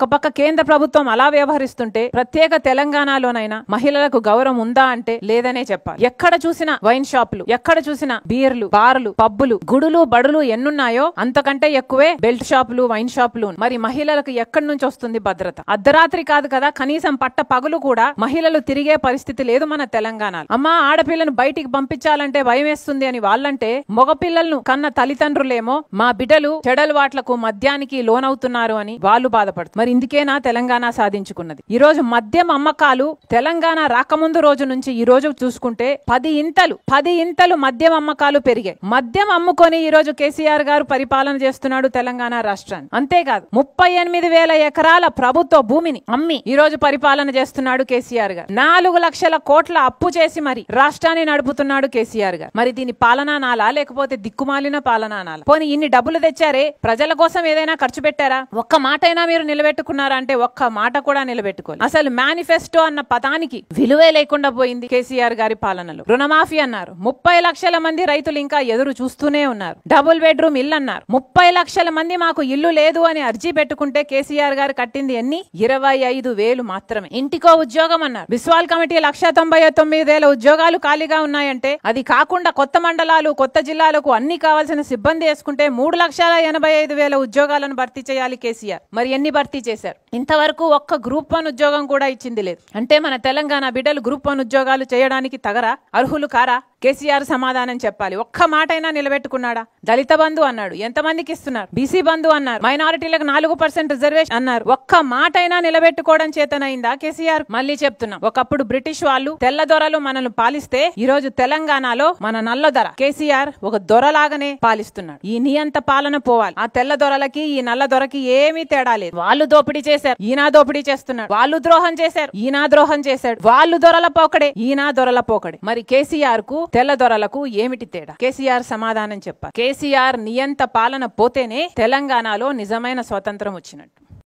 ఒక పక్క కేంద్ర ప్రభుత్వం అలా వ్యవహరిస్తుంటే ప్రత్యేక తెలంగాణలోనైనా మహిళలకు గౌరవం ఉందా అంటే లేదనే చెప్పాలి ఎక్కడ చూసినా వైన్ షాపులు ఎక్కడ చూసినా బీర్లు బార్లు పబ్బులు గుడులు బడులు ఎన్నున్నాయో అంతకంటే ఎక్కువే బెల్ట్ షాపులు వైన్ షాపులు మరి మహిళలకు ఎక్కడి నుంచి వస్తుంది భద్రత అర్ధరాత్రి కాదు కదా కనీసం పట్ట పగులు కూడా మహిళలు తిరిగే పరిస్థితి లేదు మన తెలంగాణ అమ్మా ఆడపిల్లను బయటికి పంపించాలంటే భయం వేస్తుంది అని వాళ్ళంటే మగపిల్లలను కన్న తల్లిదండ్రులేమో మా బిడ్డలు వాట్లకు మద్యానికి లోనవుతున్నారు అని వాళ్ళు బాధపడుతున్నారు మరి ఇందుకేనా తెలంగాణ సాధించుకున్నది ఈ రోజు మద్యం అమ్మకాలు తెలంగాణ రాకముందు రోజు నుంచి ఈ రోజు చూసుకుంటే పది ఇంతలు పది ఇంతలు మద్యం అమ్మకాలు పెరిగాయి మద్యం అమ్ముకొని ఈ రోజు కేసీఆర్ గారు పరిపాలన చేస్తున్నాడు తెలంగాణ రాష్ట్రాన్ని అంతేకాదు ముప్పై ఎనిమిది వేల ఎకరాల ప్రభుత్వ భూమిని అమ్మి ఈ రోజు పరిపాలన చేస్తున్నాడు కేసీఆర్ గారు నాలుగు లక్షల కోట్ల అప్పు చేసి మరి రాష్ట్రాన్ని నడుపుతున్నాడు కేసీఆర్ గారు మరి దీని పాలనానాలా లేకపోతే దిక్కుమాలిన పాలనానాలా పోనీ ఇన్ని డబ్బులు తెచ్చారే ప్రజల కోసం ఏదైనా ఖర్చు పెట్టారా ఒక్క మాటైనా మీరు నిలబెట్టారు నిలబెట్టుకున్నారంటే ఒక్క మాట కూడా నిలబెట్టుకోలేదు అసలు మేనిఫెస్టో అన్న పదానికి విలువే లేకుండా పోయింది కేసీఆర్ గారి పాలనలో రుణమాఫీ అన్నారు ముప్పై లక్షల మంది రైతులు ఇంకా ఎదురు చూస్తూనే ఉన్నారు డబుల్ బెడ్రూమ్ ఇల్లు అన్నారు ముప్పై లక్షల మంది మాకు ఇల్లు లేదు అని అర్జీ పెట్టుకుంటే కేసీఆర్ గారు కట్టింది ఎన్ని ఇరవై ఐదు వేలు మాత్రమే ఇంటికో ఉద్యోగం అన్నారు విశ్వాల్ కమిటీ లక్ష తొంభై తొమ్మిది వేల ఉద్యోగాలు ఖాళీగా ఉన్నాయంటే అది కాకుండా కొత్త మండలాలు కొత్త జిల్లాలకు అన్ని కావాల్సిన సిబ్బంది వేసుకుంటే మూడు లక్షల ఎనభై ఐదు వేల ఉద్యోగాలను భర్తీ చేయాలి కేసీఆర్ మరి ఎన్ని భర్తీ చేశారు ఇంతవరకు ఒక్క గ్రూప్ వన్ ఉద్యోగం కూడా ఇచ్చింది లేదు అంటే మన తెలంగాణ బిడ్డలు గ్రూప్ వన్ ఉద్యోగాలు చేయడానికి తగరా అర్హులు కారా కేసీఆర్ సమాధానం చెప్పాలి ఒక్క మాట అయినా నిలబెట్టుకున్నాడా దళిత బంధు అన్నాడు ఎంతమందికి ఇస్తున్నారు బీసీ బంధు అన్నారు మైనారిటీలకు నాలుగు పర్సెంట్ రిజర్వేషన్ అన్నారు ఒక్క మాట అయినా నిలబెట్టుకోవడం చేతనైందా కేసీఆర్ మళ్ళీ చెప్తున్నాం ఒకప్పుడు బ్రిటిష్ వాళ్ళు తెల్ల దొరలు మనల్ని పాలిస్తే ఈ రోజు తెలంగాణలో మన నల్ల దొర కేసీఆర్ ఒక దొరలాగానే పాలిస్తున్నాడు ఈ నియంత పాలన పోవాలి ఆ తెల్ల దొరలకి ఈ నల్ల దొరకి ఏమీ తేడా లేదు వాళ్ళు దోపిడీ చేశారు ఈనా దోపిడీ చేస్తున్నాడు వాళ్ళు ద్రోహం చేశారు ఈనా ద్రోహం చేశాడు వాళ్ళు దొరల పోకడే ఈనా దొరల పోకడే మరి కేసీఆర్ కు తెల్లదొరలకు ఏమిటి తేడా కేసీఆర్ సమాధానం చెప్పారు కేసీఆర్ నియంత పాలన పోతేనే తెలంగాణలో నిజమైన స్వతంత్రం వచ్చినట్టు